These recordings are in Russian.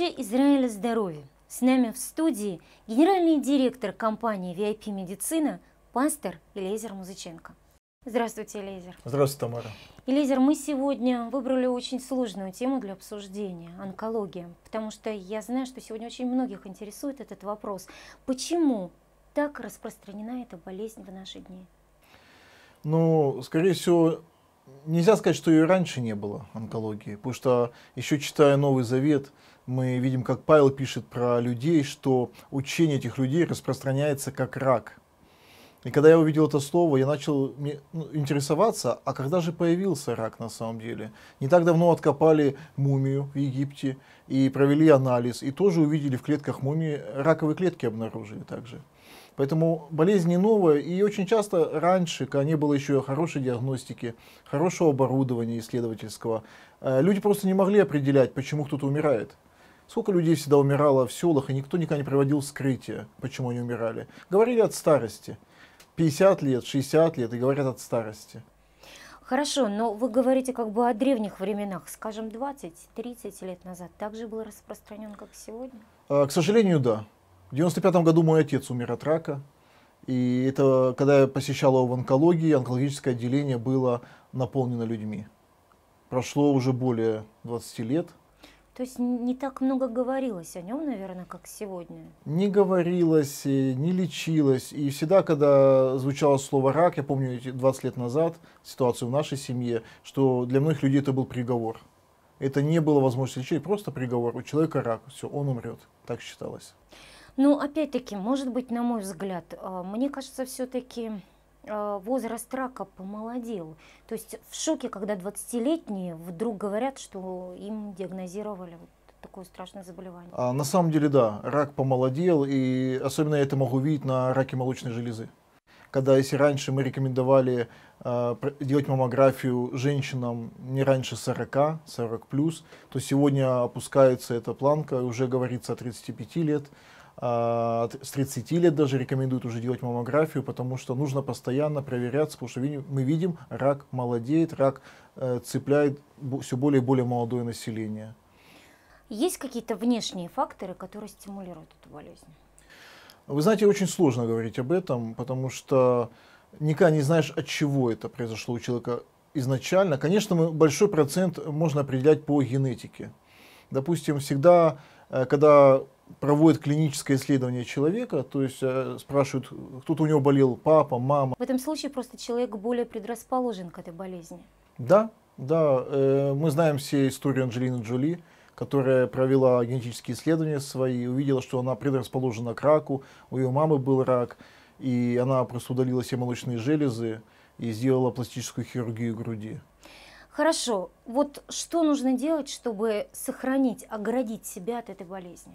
врача Израиля здоровья. С нами в студии генеральный директор компании VIP Медицина, пастор Элизер Музыченко. Здравствуйте, Элизер. Здравствуйте, Тамара. Элизер, мы сегодня выбрали очень сложную тему для обсуждения – онкология. Потому что я знаю, что сегодня очень многих интересует этот вопрос. Почему так распространена эта болезнь в наши дни? Ну, скорее всего, нельзя сказать, что ее раньше не было онкологии, потому что еще читая Новый Завет, мы видим, как Павел пишет про людей, что учение этих людей распространяется как рак. И когда я увидел это слово, я начал ну, интересоваться, а когда же появился рак на самом деле? Не так давно откопали мумию в Египте и провели анализ, и тоже увидели в клетках мумии, раковые клетки обнаружили также. Поэтому болезнь не новая, и очень часто раньше, когда не было еще хорошей диагностики, хорошего оборудования исследовательского, э, люди просто не могли определять, почему кто-то умирает. Сколько людей всегда умирало в селах, и никто никогда не проводил вскрытие, почему они умирали. Говорили от старости. 50 лет, 60 лет, и говорят от старости. Хорошо, но вы говорите как бы о древних временах, скажем, 20-30 лет назад. так же был распространен, как сегодня? А, к сожалению, да. В 95 году мой отец умер от рака. И это, когда я посещал его в онкологии, онкологическое отделение было наполнено людьми. Прошло уже более 20 лет – то есть не так много говорилось о нем, наверное, как сегодня. Не говорилось, не лечилось. И всегда, когда звучало слово «рак», я помню 20 лет назад ситуацию в нашей семье, что для многих людей это был приговор. Это не было возможности лечить, просто приговор. У человека рак, все, он умрет. Так считалось. Ну, опять-таки, может быть, на мой взгляд, а, мне кажется, все-таки Э, возраст рака помолодел. То есть в шоке, когда 20-летние вдруг говорят, что им диагнозировали вот такое страшное заболевание. А, на самом деле, да, рак помолодел, и особенно я это могу видеть на раке молочной железы. Когда, если раньше мы рекомендовали э, делать маммографию женщинам не раньше 40, 40+, то сегодня опускается эта планка, уже говорится о 35 лет, а, с 30 лет даже рекомендуют уже делать маммографию, потому что нужно постоянно проверяться, потому что мы видим, рак молодеет, рак э, цепляет все более и более молодое население. Есть какие-то внешние факторы, которые стимулируют эту болезнь? Вы знаете, очень сложно говорить об этом, потому что никогда не знаешь, от чего это произошло у человека изначально. Конечно, большой процент можно определять по генетике. Допустим, всегда, э, когда проводят клиническое исследование человека, то есть э, спрашивают, кто-то у него болел, папа, мама. В этом случае просто человек более предрасположен к этой болезни. Да, да. Э, мы знаем все историю Анджелины Джоли, которая провела генетические исследования свои, увидела, что она предрасположена к раку, у ее мамы был рак, и она просто удалила все молочные железы и сделала пластическую хирургию груди. Хорошо, вот что нужно делать, чтобы сохранить, оградить себя от этой болезни?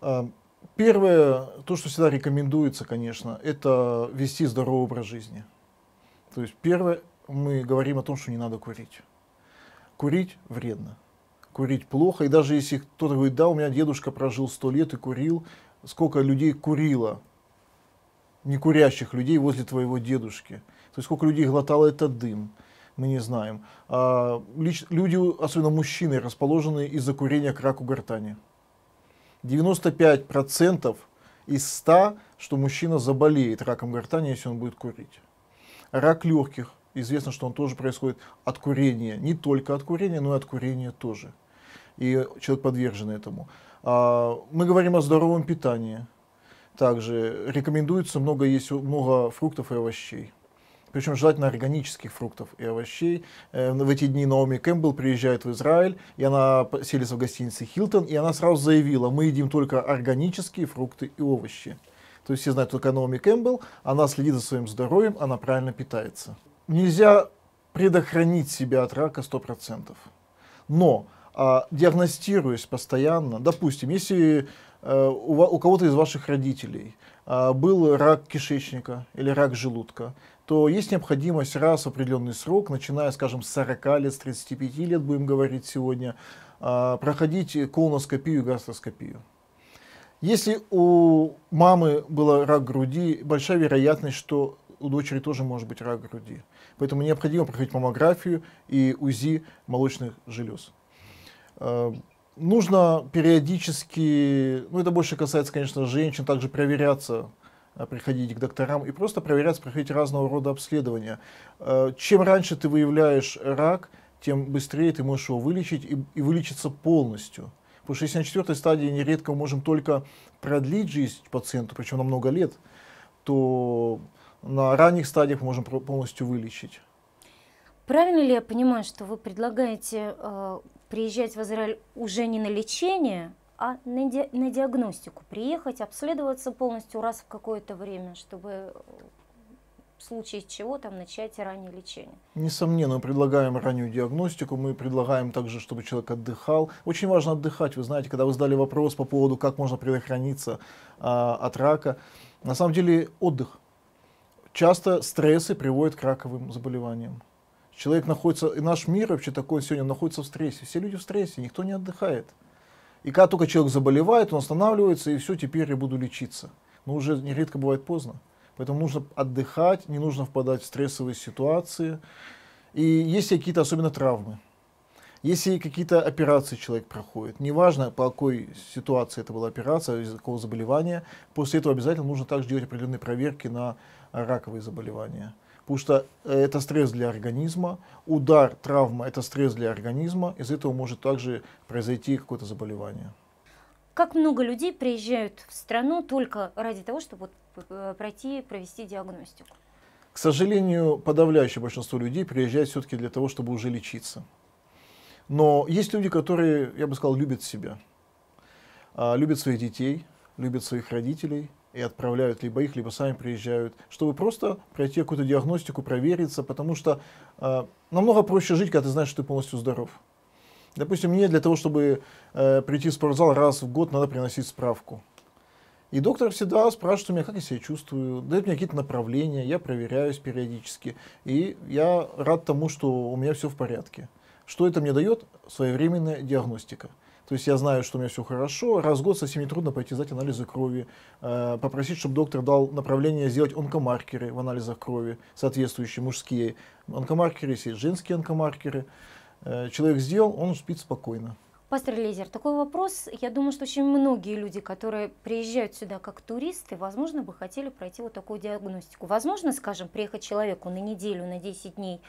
Эм, первое, то, что всегда рекомендуется, конечно, это вести здоровый образ жизни. То есть первое, мы говорим о том, что не надо курить. Курить вредно, курить плохо. И даже если кто-то говорит, да, у меня дедушка прожил сто лет и курил, сколько людей курило, некурящих людей возле твоего дедушки. То есть сколько людей глотало этот дым, мы не знаем. А, лич, люди, особенно мужчины, расположены из-за курения к раку гортани. 95% из 100, что мужчина заболеет раком гортани, если он будет курить. Рак легких. Известно, что он тоже происходит от курения. Не только от курения, но и от курения тоже. И человек подвержен этому. А, мы говорим о здоровом питании. Также рекомендуется много есть много фруктов и овощей причем желательно органических фруктов и овощей. Э, в эти дни Наоми Кэмпбелл приезжает в Израиль, и она селится в гостинице «Хилтон», и она сразу заявила, мы едим только органические фрукты и овощи. То есть все знают только Наоми Кэмпбелл, она следит за своим здоровьем, она правильно питается. Нельзя предохранить себя от рака 100%. Но а, диагностируясь постоянно, допустим, если а, у, у кого-то из ваших родителей а, был рак кишечника или рак желудка, то есть необходимость раз в определенный срок, начиная, скажем, с 40 лет, с 35 лет, будем говорить сегодня, а, проходить колоноскопию и гастроскопию. Если у мамы был рак груди, большая вероятность, что у дочери тоже может быть рак груди. Поэтому необходимо проходить маммографию и УЗИ молочных желез. А, нужно периодически, ну это больше касается, конечно, женщин, также проверяться а, приходить к докторам и просто проверять, проходить разного рода обследования. А, чем раньше ты выявляешь рак, тем быстрее ты можешь его вылечить и, и вылечиться полностью. Потому что если на четвертой стадии нередко мы можем только продлить жизнь пациенту, причем на много лет, то на ранних стадиях мы можем полностью вылечить. Правильно ли я понимаю, что вы предлагаете э, приезжать в Израиль уже не на лечение, а на, ди на диагностику приехать, обследоваться полностью раз в какое-то время, чтобы э, в случае чего там начать раннее лечение. Несомненно, предлагаем раннюю диагностику, мы предлагаем также, чтобы человек отдыхал. Очень важно отдыхать, вы знаете, когда вы задали вопрос по поводу, как можно предохраниться э, от рака, на самом деле отдых. Часто стрессы приводят к раковым заболеваниям. Человек находится, и наш мир вообще такой сегодня находится в стрессе. Все люди в стрессе, никто не отдыхает. И когда только человек заболевает, он останавливается, и все, теперь я буду лечиться. Но уже нередко бывает поздно. Поэтому нужно отдыхать, не нужно впадать в стрессовые ситуации. И есть какие-то особенно травмы. Если какие-то операции человек проходит, неважно по какой ситуации это была операция, из какого заболевания, после этого обязательно нужно также делать определенные проверки на раковые заболевания потому что э, это стресс для организма, удар, травма – это стресс для организма, из этого может также произойти какое-то заболевание. Как много людей приезжают в страну только ради того, чтобы вот э, пройти, провести диагностику? К сожалению, подавляющее большинство людей приезжает все-таки для того, чтобы уже лечиться. Но есть люди, которые, я бы сказал, любят себя, а, любят своих детей, любят своих родителей – и отправляют либо их, либо сами приезжают, чтобы просто пройти какую-то диагностику, провериться, потому что э, намного проще жить, когда ты знаешь, что ты полностью здоров. Допустим, мне для того, чтобы э, прийти в спортзал раз в год, надо приносить справку. И доктор всегда спрашивает у меня, как я себя чувствую, дает мне какие-то направления, я проверяюсь периодически. И я рад тому, что у меня все в порядке. Что это мне дает? Своевременная диагностика. То есть я знаю, что у меня все хорошо. Раз в год совсем не трудно пойти сдать анализы крови, э, попросить, чтобы доктор дал направление сделать онкомаркеры в анализах крови, соответствующие мужские онкомаркеры, есть женские онкомаркеры. Э, человек сделал, он спит спокойно. Пастор Лезер, такой вопрос, я думаю, что очень многие люди, которые приезжают сюда как туристы, возможно, бы хотели пройти вот такую диагностику. Возможно, скажем, приехать человеку на неделю, на 10 дней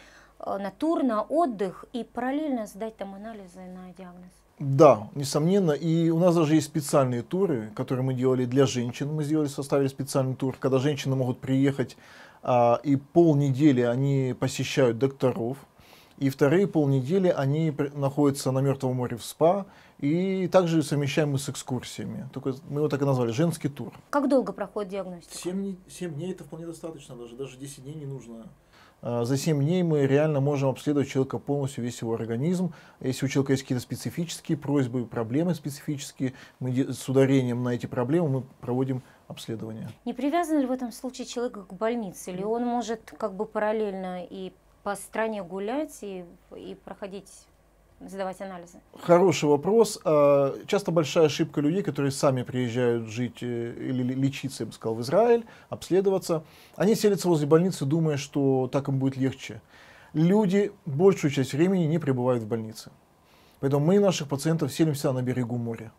э, на тур, на отдых и параллельно сдать там анализы на диагноз? Да, несомненно. И у нас даже есть специальные туры, которые мы делали для женщин. Мы сделали, составили специальный тур, когда женщины могут приехать а, и полнедели они посещают докторов. И вторые полнедели они находятся на Мертвом море в СПА. И также совмещаем мы с экскурсиями. Только мы его так и назвали, женский тур. Как долго проходит диагностика? 7, 7 дней это вполне достаточно даже. Даже 10 дней не нужно. Э, за 7 дней мы реально можем обследовать человека полностью, весь его организм. Если у человека есть какие-то специфические просьбы, проблемы специфические, мы с ударением на эти проблемы мы проводим обследование. Не привязан ли в этом случае человек к больнице? Или он может как бы параллельно и по стране гулять и, и проходить задавать анализы? Хороший вопрос. А, часто большая ошибка людей, которые сами приезжают жить э, или лечиться, я бы сказал, в Израиль, обследоваться. Они селятся возле больницы, думая, что так им будет легче. Люди большую часть времени не пребывают в больнице. Поэтому мы наших пациентов селимся на берегу моря.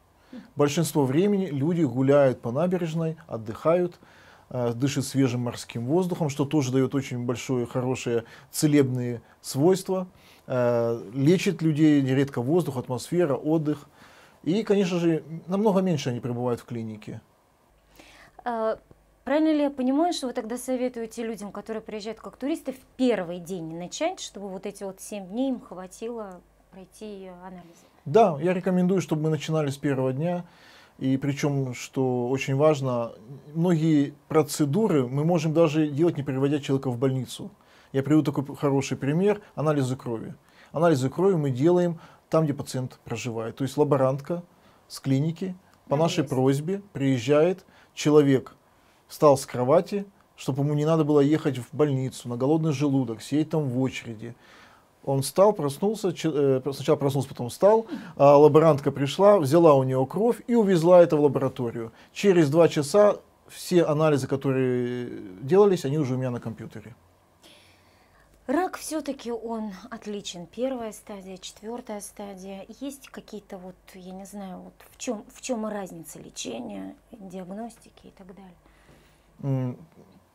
Большинство времени люди гуляют по набережной, отдыхают, э, дышит свежим морским воздухом, что тоже дает очень большое, хорошее целебные свойства. Э, лечит людей нередко воздух, атмосфера, отдых. И, конечно же, намного меньше они пребывают в клинике. А, правильно ли я понимаю, что вы тогда советуете людям, которые приезжают как туристы, в первый день начать, чтобы вот эти вот 7 дней им хватило пройти анализ? Да, я рекомендую, чтобы мы начинали с первого дня. И причем, что очень важно, многие процедуры мы можем даже делать, не переводя человека в больницу. Я приведу такой хороший пример анализы крови. Анализы крови мы делаем там, где пациент проживает. То есть лаборантка с клиники по да, нашей есть. просьбе приезжает, человек встал с кровати, чтобы ему не надо было ехать в больницу на голодный желудок, сидеть там в очереди. Он встал, проснулся, э, сначала проснулся, потом встал, а лаборантка пришла, взяла у него кровь и увезла это в лабораторию. Через два часа все анализы, которые делались, они уже у меня на компьютере. Рак все-таки он отличен. Первая стадия, четвертая стадия. Есть какие-то вот, я не знаю, вот в чем, в чем разница лечения, диагностики и так далее?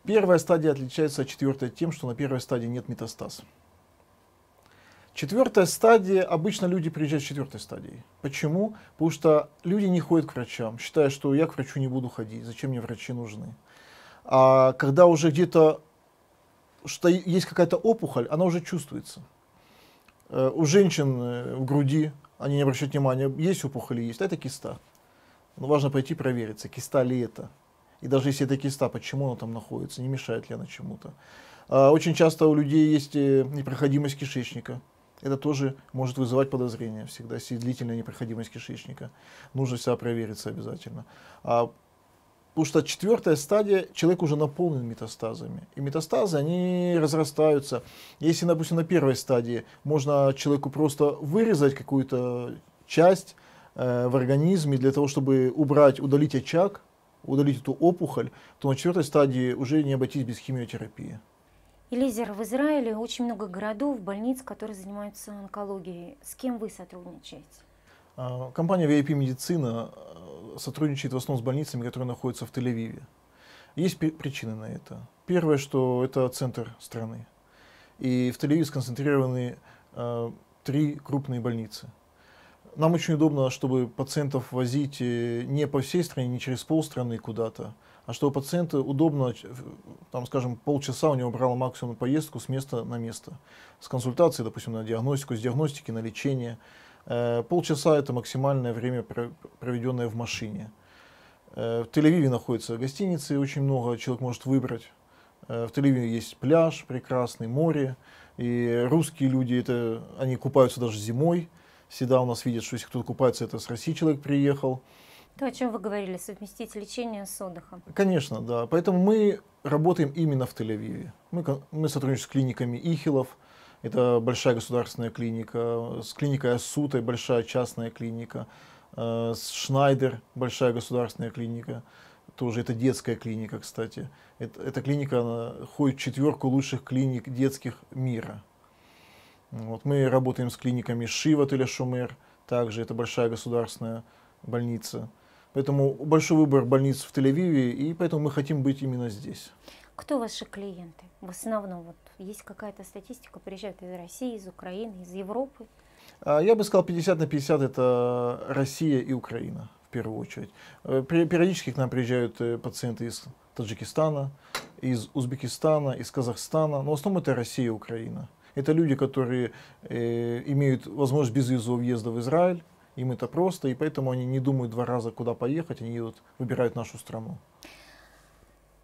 Первая стадия отличается от четвертой тем, что на первой стадии нет метастаз. Четвертая стадия, обычно люди приезжают с четвертой стадии. Почему? Потому что люди не ходят к врачам, считая, что я к врачу не буду ходить, зачем мне врачи нужны. А когда уже где-то что есть какая-то опухоль, она уже чувствуется. Э, у женщин э, в груди, они не обращают внимания, есть опухоль или есть, это киста. Но важно пойти провериться, киста ли это. И даже если это киста, почему она там находится, не мешает ли она чему-то. А очень часто у людей есть э, непроходимость кишечника. Это тоже может вызывать подозрения всегда, если длительная непроходимость кишечника. Нужно себя провериться обязательно. А Потому что четвертая стадия, человек уже наполнен метастазами. И метастазы, они разрастаются. Если, допустим, на первой стадии можно человеку просто вырезать какую-то часть э, в организме для того, чтобы убрать, удалить очаг, удалить эту опухоль, то на четвертой стадии уже не обойтись без химиотерапии. Элизер, в Израиле очень много городов, больниц, которые занимаются онкологией. С кем вы сотрудничаете? А, компания VIP Медицина э, сотрудничает в основном с больницами, которые находятся в Тель-Авиве. Есть причины на это. Первое, что это центр страны. И в Тель-Авиве сконцентрированы э, три крупные больницы. Нам очень удобно, чтобы пациентов возить э, не по всей стране, не через полстраны куда-то, а чтобы пациенту удобно, там, скажем, полчаса у него брала максимум поездку с места на место. С консультацией, допустим, на диагностику, с диагностики на лечение. Э, полчаса это максимальное время, проведенное в машине. Э, в Тель-Авиве находятся гостиницы, очень много человек может выбрать. Э, в Тель-Авиве есть пляж прекрасный, море. И русские люди, это, они купаются даже зимой. Всегда у нас видят, что если кто-то купается, это с России человек приехал. То, о чем вы говорили, совместить лечение с отдыхом. Конечно, да. Поэтому мы работаем именно в Тель-Авиве. Мы, мы сотрудничаем с клиниками Ихилов, это большая государственная клиника, с клиникой Асутой большая частная клиника, э, с Шнайдер большая государственная клиника, тоже это детская клиника, кстати. Это, эта клиника ходит в четверку лучших клиник детских мира. Вот мы работаем с клиниками Шива, Теля Шумер, также это большая государственная больница. Поэтому большой выбор больниц в Тель-Авиве, и поэтому мы хотим быть именно здесь. Кто ваши клиенты? В основном вот есть какая-то статистика, приезжают из России, из Украины, из Европы. А, я бы сказал, 50 на 50 это Россия и Украина в первую очередь. Э, периодически к нам приезжают э, пациенты из Таджикистана, из Узбекистана, из Казахстана, но в основном это Россия и Украина. Это люди, которые э, имеют возможность без визового въезда в Израиль, им это просто, и поэтому они не думают два раза, куда поехать, они едут, выбирают нашу страну.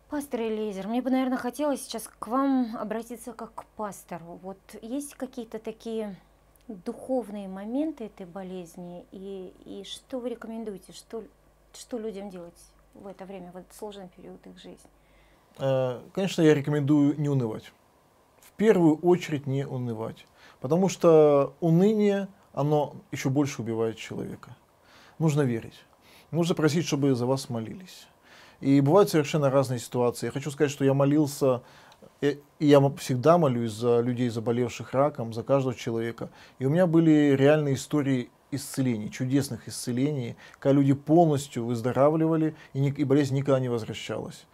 Пастор Элизер, мне бы, наверное, хотелось сейчас к вам обратиться как к пастору. Вот есть какие-то такие духовные моменты этой болезни, и, и что вы рекомендуете, что, что людям делать в это время, в этот сложный период их жизни? Э, конечно, я рекомендую не унывать. В первую очередь не унывать, потому что уныние, оно еще больше убивает человека. Нужно верить, нужно просить, чтобы за вас молились и бывают совершенно разные ситуации. Я хочу сказать, что я молился э, и я всегда молюсь за людей, заболевших раком, за каждого человека. И у меня были реальные истории исцелений, чудесных исцелений, когда люди полностью выздоравливали, и, не, и болезнь никогда не возвращалась.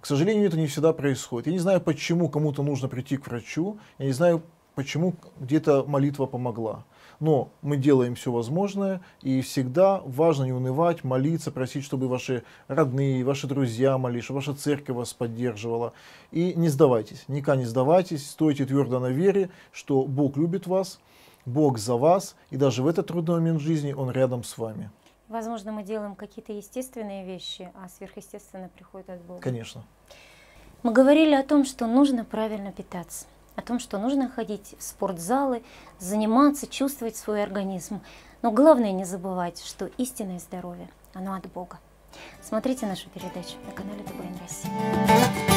К сожалению, это не всегда происходит. Я не знаю, почему кому-то нужно прийти к врачу, я не знаю, почему где-то молитва помогла но мы делаем все возможное, и всегда важно не унывать, молиться, просить, чтобы ваши родные, ваши друзья молились, ваша церковь вас поддерживала. И не сдавайтесь, никогда не сдавайтесь, стойте твердо на вере, что Бог любит вас, Бог за вас, и даже в этот трудный момент жизни Он рядом с вами. Возможно, мы делаем какие-то естественные вещи, а сверхъестественное приходит от Бога. Конечно. Мы говорили о том, что нужно правильно питаться о том, что нужно ходить в спортзалы, заниматься, чувствовать свой организм. Но главное не забывать, что истинное здоровье, оно от Бога. Смотрите нашу передачу на канале ТБН России.